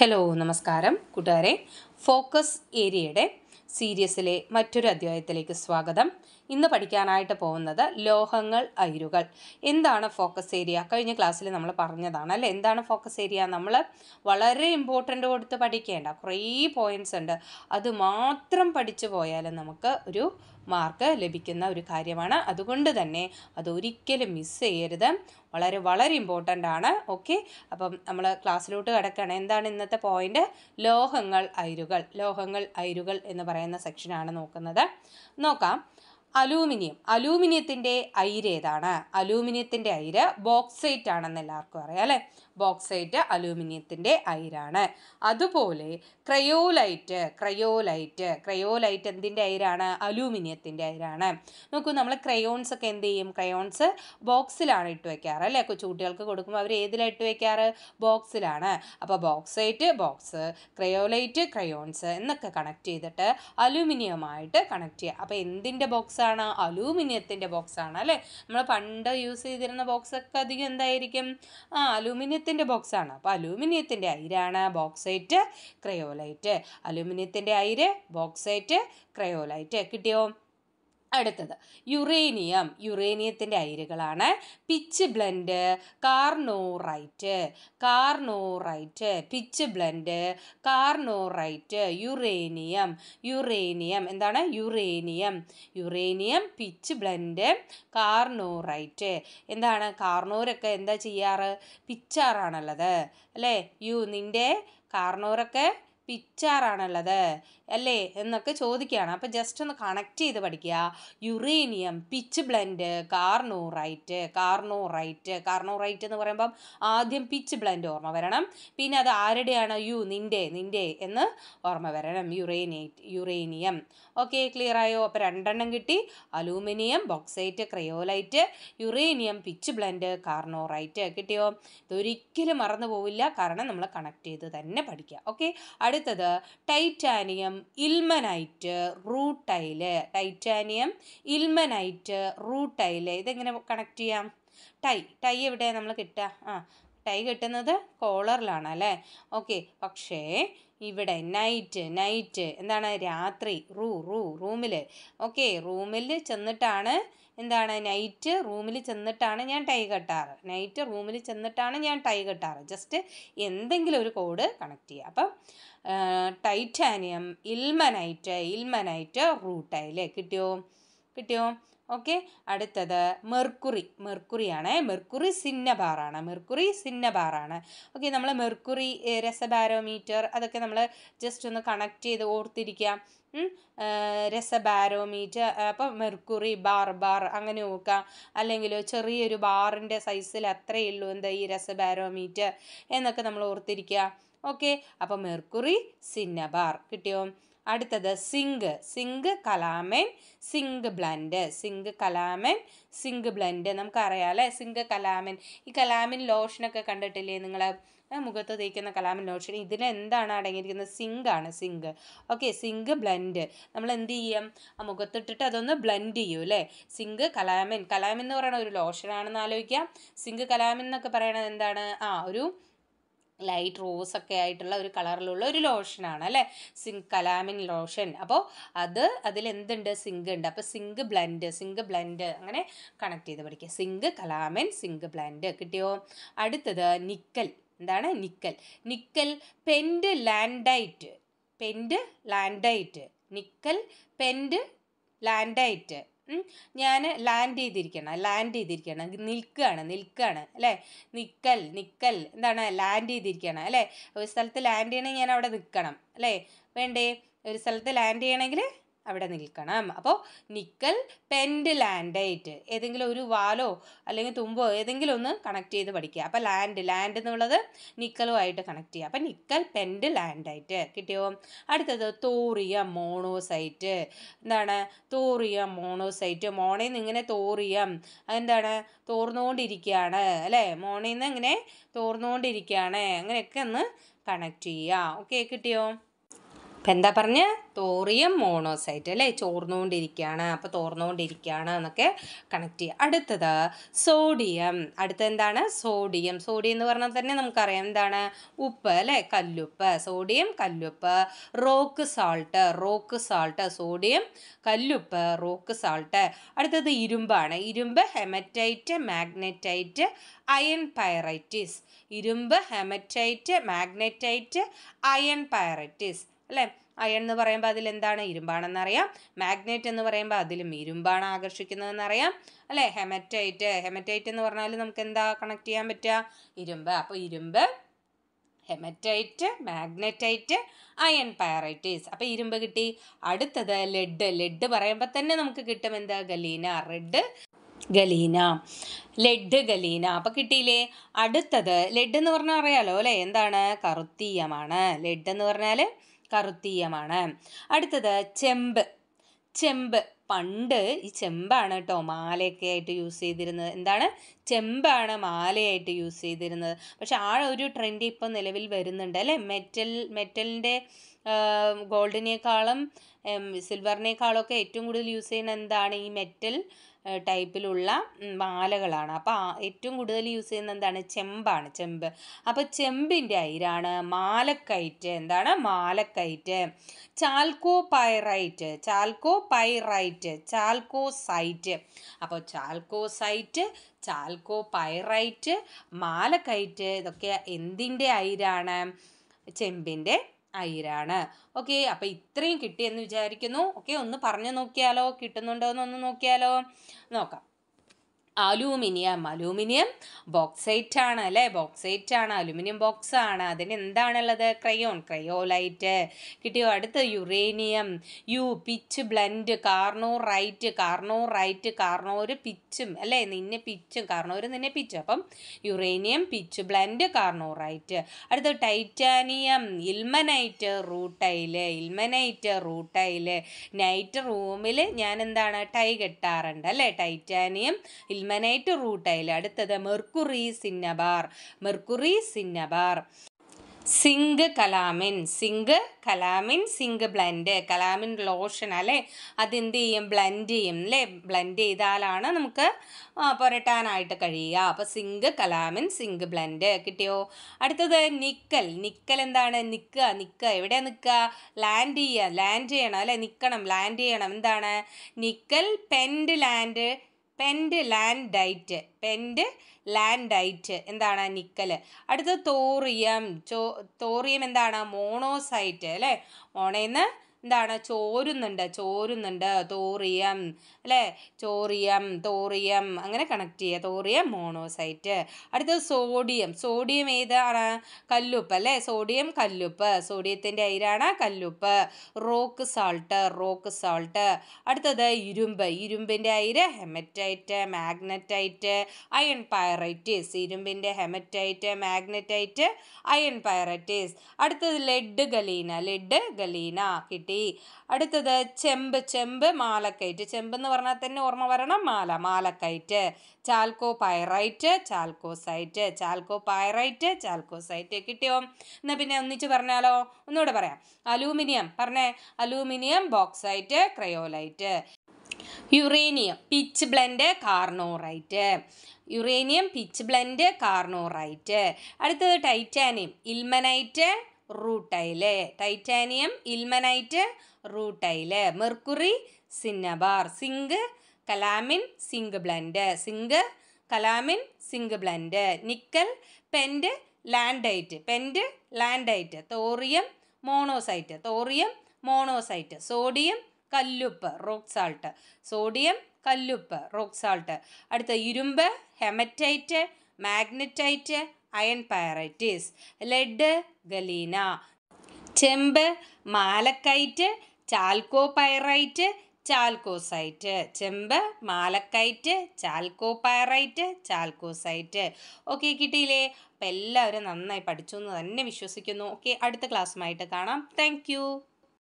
hello നമസ്കാരം കൂട്ടുകാരെ focus ഏരിയയുടെ സീരീസിലെ മറ്റൊരു അധ്യായത്തിലേക്ക് സ്വാഗതം ഇന്ന് പഠിക്കാനായിട്ട് പോകുന്നത് ലോഹങ്ങൾ അയിരുകൾ എന്താണ് ഫോക്കസ് ഏരിയ കഴിഞ്ഞ ക്ലാസ്സിൽ നമ്മൾ പറഞ്ഞതാണ് അല്ലേ എന്താണ് ഫോക്കസ് ഏരിയ നമ്മൾ വളരെ ഇമ്പോർട്ടൻ്റ് കൊടുത്ത് പഠിക്കേണ്ട കുറേ പോയിൻറ്റ്സ് ഉണ്ട് അത് മാത്രം പഠിച്ചു പോയാൽ നമുക്ക് ഒരു മാർക്ക് ലഭിക്കുന്ന ഒരു കാര്യമാണ് അതുകൊണ്ട് തന്നെ അതൊരിക്കലും മിസ് ചെയ്യരുത് വളരെ വളരെ ഇമ്പോർട്ടൻ്റ് ആണ് ഓക്കെ അപ്പം നമ്മൾ ക്ലാസ്സിലോട്ട് കിടക്കണം എന്താണ് ഇന്നത്തെ പോയിൻ്റ് ലോഹങ്ങൾ അയിരുകൾ ലോഹങ്ങൾ അയിരുകൾ എന്ന് പറയുന്ന സെക്ഷനാണ് നോക്കുന്നത് നോക്കാം അലൂമിനിയം അലൂമിനിയത്തിൻ്റെ അയിര് ഏതാണ് അലൂമിനിയത്തിൻ്റെ അയിര് ബോക്സൈറ്റ് ആണെന്ന് എല്ലാവർക്കും അറിയാം അല്ലേ ബോക്സൈറ്റ് അലൂമിനിയത്തിൻ്റെ അയിരാണ് അതുപോലെ ക്രയോലൈറ്റ് ക്രയോലൈറ്റ് ക്രയോലൈറ്റ് എന്തിൻ്റെ അയിരാണ് അലൂമിനിയത്തിൻ്റെ അയിരാണ് നോക്കൂ നമ്മൾ ക്രയോൺസ് ഒക്കെ എന്ത് ചെയ്യും ക്രയോൺസ് ബോക്സിലാണ് ഇട്ട് വയ്ക്കാറ് അല്ലേ കൊച്ചുകുട്ടികൾക്ക് കൊടുക്കുമ്പോൾ അവർ ഏതിലാണ് ഇട്ട് വയ്ക്കാറ് ബോക്സിലാണ് അപ്പോൾ ബോക്സൈറ്റ് ബോക്സ് ക്രയോലൈറ്റ് ക്രയോൺസ് എന്നൊക്കെ കണക്ട് ചെയ്തിട്ട് അലൂമിനിയമായിട്ട് കണക്ട് ചെയ്യുക അപ്പോൾ എന്തിൻ്റെ ബോക്സാണ് അലൂമിനിയത്തിൻ്റെ ബോക്സാണ് അല്ലേ നമ്മൾ പണ്ട് യൂസ് ചെയ്തിരുന്ന ബോക്സൊക്കെ അധികം എന്തായിരിക്കും ആ അലൂമിനിയ അലൂമിനിയത്തിൻ്റെ ബോക്സാണ് അപ്പോൾ അലൂമിനിയത്തിൻ്റെ അയിരാണ് ബോക്സൈറ്റ് ക്രയോലൈറ്റ് അലൂമിനിയത്തിൻ്റെ അയിര് ബോക്സൈറ്റ് ക്രയോലൈറ്റ് കിട്ടിയോ അടുത്തത് യുറേനിയം യുറേനിയത്തിൻ്റെ അയിരുകളാണ് pitchblende carnotite carnotite pitchblende carnotite uranium uranium എന്താണ് uranium uranium pitchblende carnotite എന്താണ് കാർണോരൊക്കെ എന്താ ചെയ്യാറ് പിച്ചാറാണുള്ളത് അല്ലേ യു നിൻ്റെ കാർണോറൊക്കെ പിച്ചാറാണുള്ളത് അല്ലേ എന്നൊക്കെ ചോദിക്കുകയാണ് അപ്പോൾ ജസ്റ്റ് ഒന്ന് കണക്ട് ചെയ്ത് പഠിക്കുക uranium pitchblende carnotite carnotite carnotite എന്ന് പറയുമ്പം ആദ്യം പിച്ച് ബ്ലെൻഡ് ഓർമ്മ വരണം പിന്നെ അത് ആരുടെയാണ് യു നിൻ്റെ നിൻ്റെ എന്ന് ഓർമ്മ വരണം യുറേനേറ്റ് യുറേനിയം ഓക്കെ ക്ലിയർ ആയോ അപ്പോൾ രണ്ടെണ്ണം കിട്ടി aluminium bauxite cryolite uranium pitchblende carnotite കിട്ടിയോ ഇതൊരിക്കലും മറന്നു പോവില്ല കാരണം നമ്മൾ കണക്ട് ചെയ്ത് തന്നെ പഠിക്കുക ഓക്കെ അടുത്ത അടുത്തത് titanium ilmenite rutile titanium ilmenite rutile ഇതെങ്ങനെ കണക്ട് ചെയ്യാം ടൈ ടൈ എവിടെ നമ്മൾ കിട്ടുക ആ ടൈ കിട്ടുന്നത് കോളറിലാണ് അല്ലേ ഓക്കെ പക്ഷേ ഇവിടെ നൈറ്റ് നൈറ്റ് എന്താണ് രാത്രി റൂ റൂ റൂമിൽ ഓക്കെ റൂമിൽ ചെന്നിട്ടാണ് എന്താണ് നൈറ്റ് റൂമിൽ ചെന്നിട്ടാണ് ഞാൻ ടൈ കെട്ടാറ് നൈറ്റ് റൂമിൽ ചെന്നിട്ടാണ് ഞാൻ ടൈ കെട്ടാറ് ജസ്റ്റ് എന്തെങ്കിലും ഒരു കോഡ് കണക്ട് ചെയ്യുക അപ്പം ടൈറ്റാനിയം ഇൽമനൈറ്റ് ഇൽമനൈറ്റ് റൂട്ടൈ അല്ലേ കിട്ടിയോ കിട്ടിയോ ഓക്കെ അടുത്തത് മെർക്കുറി മെർക്കുറിയാണ് മെർക്കുറി സിന്നബാറാണ് മെർക്കുറി സിന്നബാറാണ് ഓക്കെ നമ്മൾ മെർക്കുറി രസബാരോമീറ്റർ അതൊക്കെ നമ്മൾ ജസ്റ്റ് ഒന്ന് കണക്ട് ചെയ്ത് ഓർത്തിരിക്കാം രസബാരോമീറ്റർ അപ്പോൾ മെർക്കുറി ബാർ ബാർ അങ്ങനെ നോക്കാം അല്ലെങ്കിൽ ചെറിയൊരു ബാറിൻ്റെ സൈസിൽ അത്രയേ ഉള്ളൂ എന്താ ഈ രസബാരോമീറ്റർ എന്നൊക്കെ നമ്മൾ ഓർത്തിരിക്കുക ഓക്കെ അപ്പോൾ മെർക്കുറി സിന്നബാർ കിട്ടിയോ അടുത്തത് zinc zinc calamine zinc blende zinc calamine zinc blende നമുക്കറിയാം അല്ലേ സിങ്ക് കലാമൻ ഈ കലാമിൻ ലോഷനൊക്കെ കണ്ടിട്ടില്ലേ നിങ്ങൾ മുഖത്ത് തേക്കുന്ന കലാമിൻ ലോഷൻ ഇതിൽ എന്താണ് അടങ്ങിയിരിക്കുന്നത് സിങ്ക് ആണ് സിങ്ക് ഓക്കെ സിങ്ക് ബ്ലെൻഡ് നമ്മൾ എന്ത് ചെയ്യും ആ മുഖത്തിട്ടിട്ട് അതൊന്ന് ബ്ലെൻഡ് ചെയ്യും അല്ലേ സിങ്ക് കലാമിൻ കലാമിൻ എന്ന് പറയുന്ന ഒരു ലോഷനാണെന്ന് ആലോചിക്കാം സിങ്ക് കലാമിൻ എന്നൊക്കെ പറയണത് എന്താണ് ആ ഒരു ലൈറ്റ് റോസ് ഒക്കെ ആയിട്ടുള്ള ഒരു കളറിലുള്ള ഒരു ലോഷനാണ് അല്ലേ സിങ്ക് കലാമിൻ ലോഷൻ അപ്പോൾ അത് അതിൽ എന്തുണ്ട് സിങ്ക് ഉണ്ട് അപ്പോൾ സിങ്ക് ബ്ലെൻഡ് സിങ്ക് ബ്ലെൻഡ് അങ്ങനെ കണക്ട് ചെയ്ത് പഠിക്കുക സിങ്ക് കലാമിൻ സിങ്ക് ബ്ലെൻഡ് കിട്ടിയോ അടുത്തത് നിക്കൽ എന്താണ് nickel nickel pentlandite pentlandite nickel pentlandite ഞാൻ ലാൻഡ് ചെയ്തിരിക്കണം ലാൻഡ് ചെയ്തിരിക്കണം നിൽക്കുകയാണ് നിൽക്കുകയാണ് അല്ലേ നിൽക്കൽ നിൽക്കൽ എന്താണ് ലാൻഡ് ചെയ്തിരിക്കണം അല്ലേ ഒരു സ്ഥലത്ത് ലാൻഡ് ചെയ്യണമെങ്കിൽ ഞാൻ അവിടെ നിൽക്കണം അല്ലേ വേണ്ടേ ഒരു സ്ഥലത്ത് ലാൻഡ് ചെയ്യണമെങ്കിൽ അവിടെ നിൽക്കണം അപ്പോൾ നിക്കൽ പെൻഡ് ലാൻഡായിട്ട് ഏതെങ്കിലും ഒരു വാലോ അല്ലെങ്കിൽ തുമ്പോ ഏതെങ്കിലും ഒന്ന് കണക്ട് ചെയ്ത് പഠിക്കുക അപ്പോൾ ലാൻഡ് ലാൻഡ് എന്നുള്ളത് നിക്കലുമായിട്ട് കണക്ട് ചെയ്യുക അപ്പോൾ നിക്കൽ പെൻഡ് ലാൻഡായിട്ട് കിട്ടിയോ അടുത്തത് തോറിയ മോണോസൈറ്റ് എന്താണ് തോറിയ മോണോസൈറ്റ് മോണയിൽ നിന്ന് ഇങ്ങനെ തോറിയം എന്താണ് തോർന്നുകൊണ്ടിരിക്കുകയാണ് അല്ലേ മോണയിൽ നിന്ന് ഇങ്ങനെ തോർന്നുകൊണ്ടിരിക്കുകയാണ് അങ്ങനെയൊക്കെ ഒന്ന് കണക്ട് ചെയ്യുക ഓക്കെ കിട്ടിയോ അപ്പം എന്താ പറഞ്ഞ തോറിയം മോണോസൈറ്റ് അല്ലേ ചോർന്നുകൊണ്ടിരിക്കുകയാണ് അപ്പോൾ തോർന്നുകൊണ്ടിരിക്കുകയാണ് എന്നൊക്കെ കണക്ട് ചെയ്യുക അടുത്തത് സോഡിയം അടുത്ത എന്താണ് സോഡിയം സോഡിയം എന്ന് പറഞ്ഞാൽ തന്നെ നമുക്കറിയാം എന്താണ് ഉപ്പ് അല്ലേ കല്ലുപ്പ് സോഡിയം കല്ലുപ്പ് rock salt rock salt sodium കല്ലുപ്പ് റോക്ക് സാൾട്ട് അടുത്തത് ഇരുമ്പാണ് ഇരുമ്പ് ഹെമറ്റൈറ്റ് മാഗ്നറ്റൈറ്റ് അയൺ പൈറൈറ്റിസ് ഇരുമ്പ് ഹെമറ്റൈറ്റ് മാഗ്നറ്റൈറ്റ് അയൺ പൈറൈറ്റിസ് അല്ലേ അയൺ എന്ന് പറയുമ്പോൾ അതിൽ എന്താണ് അറിയാം മാഗ്നെറ്റ് എന്ന് പറയുമ്പോൾ അതിലും ഇരുമ്പാണ് അറിയാം അല്ലേ ഹെമറ്റൈറ്റ് ഹെമറ്റൈറ്റ് എന്ന് പറഞ്ഞാൽ നമുക്ക് എന്താ കണക്ട് ചെയ്യാൻ പറ്റുക ഇരുമ്പ് അപ്പോൾ ഇരുമ്പ് ഹെമറ്റൈറ്റ് മാഗ്നറ്റൈറ്റ് അയൺ പയറൈറ്റീസ് അപ്പോൾ ഇരുമ്പ് കിട്ടി അടുത്തത് ലെഡ് ലെഡ് പറയുമ്പോൾ തന്നെ നമുക്ക് കിട്ടും എന്താ galena red galena lead galena അപ്പോൾ കിട്ടിയില്ലേ അടുത്തത് ലെഡ് എന്ന് പറഞ്ഞാൽ അറിയാലോ അല്ലേ എന്താണ് കറുത്തീയമാണ് ലെഡ് എന്ന് പറഞ്ഞാൽ കറുത്തീയമാണ് അടുത്തത് ചെമ്പ് ചെമ്പ് പണ്ട് ഈ ചെമ്പാണ് കേട്ടോ മാലയൊക്കെ ആയിട്ട് യൂസ് ചെയ്തിരുന്നത് എന്താണ് ചെമ്പാണ് മാലയായിട്ട് യൂസ് ചെയ്തിരുന്നത് പക്ഷെ ആ ഒരു ട്രെൻഡ് ഇപ്പോൾ നിലവിൽ വരുന്നുണ്ട് അല്ലേ മെറ്റൽ മെറ്റലിൻ്റെ ഗോൾഡിനേക്കാളും സിൽവറിനേക്കാളൊക്കെ ഏറ്റവും കൂടുതൽ യൂസ് ചെയ്യുന്ന എന്താണ് ഈ മെറ്റൽ ടൈപ്പിലുള്ള മാലകളാണ് അപ്പോൾ ഏറ്റവും കൂടുതൽ യൂസ് ചെയ്യുന്ന എന്താണ് ചെമ്പാണ് ചെമ്പ് അപ്പോൾ ചെമ്പിൻ്റെ അയിരാണ് മാലക്കയറ്റ് എന്താണ് malachite chalcopyrite chalcopyrite chalcocite അപ്പോൾ ചാൽക്കോ സൈറ്റ് ചാൽക്കോ പൈറൈറ്റ് മാലക്കയറ്റ് ഇതൊക്കെ എന്തിൻ്റെ അയിരാണ് ചെമ്പിൻ്റെ അയിരാണ് ഓക്കെ അപ്പോൾ ഇത്രയും കിട്ടിയെന്ന് വിചാരിക്കുന്നു ഓക്കെ ഒന്ന് പറഞ്ഞു നോക്കിയാലോ കിട്ടുന്നുണ്ടോ എന്നൊന്ന് നോക്കിയാലോ നോക്കാം അലൂമിനിയം അലൂമിനിയം ബോക്സൈറ്റ് ആണ് അല്ലെ ബോക്സൈറ്റ് ആണ് അലൂമിനിയം ബോക്സ് ആണ് അതിന് എന്താണുള്ളത് ക്രയോൺ ക്രയോലൈറ്റ് കിട്ടിയോ അടുത്ത uranium U pitchblende carnotite കാർണോര് പിച്ചും അല്ലേ നിന്നെ പിച്ചും കാർണോര് നിന്നെ പിച്ചും അപ്പം യുറേനിയം പിച്ച് ബ്ലൻഡ് റൈറ്റ് അടുത്ത titanium ilmenite rutile ilmenite rutile നൈറ്റ് റൂമിൽ ഞാൻ എന്താണ് ടൈ കെട്ടാറുണ്ട് അല്ലേ ടൈറ്റാനിയം ഇൽമനൈറ്റ് റൂട്ടയിൽ അടുത്തത് mercury cinnabar mercury cinnabar zinc calamine zinc calamine zinc blende calamine lotion അല്ലേ അതെന്ത് ചെയ്യും ബ്ലെൻഡ് ചെയ്യും അല്ലേ ബ്ലെൻഡ് ചെയ്താലാണ് നമുക്ക് പുരട്ടാനായിട്ട് കഴിയുക അപ്പോൾ സിങ്ക് കലാമിൻ സിങ്ക് ബ്ലെൻഡ് കിട്ടിയോ അടുത്തത് നിക്കൽ നിക്കൽ എന്താണ് നിൽക്കുക നിൽക്കുക എവിടെ നിൽക്കുക ലാൻഡ് ചെയ്യുക ലാൻഡ് ചെയ്യണം അല്ലേ നിൽക്കണം ലാൻഡ് ചെയ്യണം എന്താണ് nickel pent land pentlandite pentlandite എന്താണ് നിക്കൽ അടുത്തത് തോറിയം ചോ തോറിയം എന്താണ് മോണോസൈറ്റ് അല്ലേ മോണേന്ന് എന്താണ് ചോരുന്നുണ്ട് ചോരുന്നുണ്ട് തോറിയം അല്ലേ ചോറിയം തോറിയം അങ്ങനെ കണക്ട് ചെയ്യുക തോറിയം മോണോസൈറ്റ് അടുത്തത് സോഡിയം സോഡിയം ഏതാണ് കല്ലുപ്പ് അല്ലേ സോഡിയം കല്ലുപ്പ് സോഡിയത്തിൻ്റെ അയിരാണ് കല്ലുപ്പ് റോക്ക് സാൾട്ട് റോക്ക് സാൾട്ട് അടുത്തത് ഇരുമ്പ് ഇരുമ്പിൻ്റെ അയിര് ഹെമറ്റൈറ്റ് മാഗ്നറ്റൈറ്റ് അയൺ പയറൈറ്റിസ് ഇരുമ്പിൻ്റെ ഹെമറ്റൈറ്റ് മാഗ്നറ്റൈറ്റ് അയൺ പയറൈറ്റിസ് അടുത്തത് ലെഡ് ഗലീന ലെഡ് ഗലീന കിട്ടി അടുത്തത് ചെമ്പ് ചെമ്പ് മാലക്കൈറ്റ് ചെമ്പ് എന്ന് പറഞ്ഞാൽ തന്നെ ഓർമ്മ വരണം മാല malachite chalcopyrite chalcocite chalcopyrite chalcocite കിട്ടിയോ എന്നാൽ പിന്നെ ഒന്നിച്ച് പറഞ്ഞാലോ ഒന്നുകൂടെ പറയാം അലൂമിനിയം പറഞ്ഞേ aluminium bauxite cryolite uranium pitchblende carnotite uranium pitchblende carnotite അടുത്തത് titanium ilmenite rutile titanium ilmenite rutile mercury cinnabar zinc calamine zinc blende zinc calamine zinc blende nickel pentlandite pentlandite thorium monazite thorium monazite sodium കല്ലുപ്പ് rock salt sodium കല്ലുപ്പ് rock salt അടുത്ത ഇരുമ്പ് haematite magnetite iron pyrites lead galena ചെമ്പ് malachite chalcopyrite chalcocite ചെമ്പ് malachite chalcopyrite ചാൽക്കോസൈറ്റ് okay കിട്ടിയില്ലേ അപ്പം എല്ലാവരും നന്നായി പഠിച്ചു എന്ന് തന്നെ വിശ്വസിക്കുന്നു ഓക്കെ അടുത്ത ക്ലാസ്സുമായിട്ട് കാണാം താങ്ക്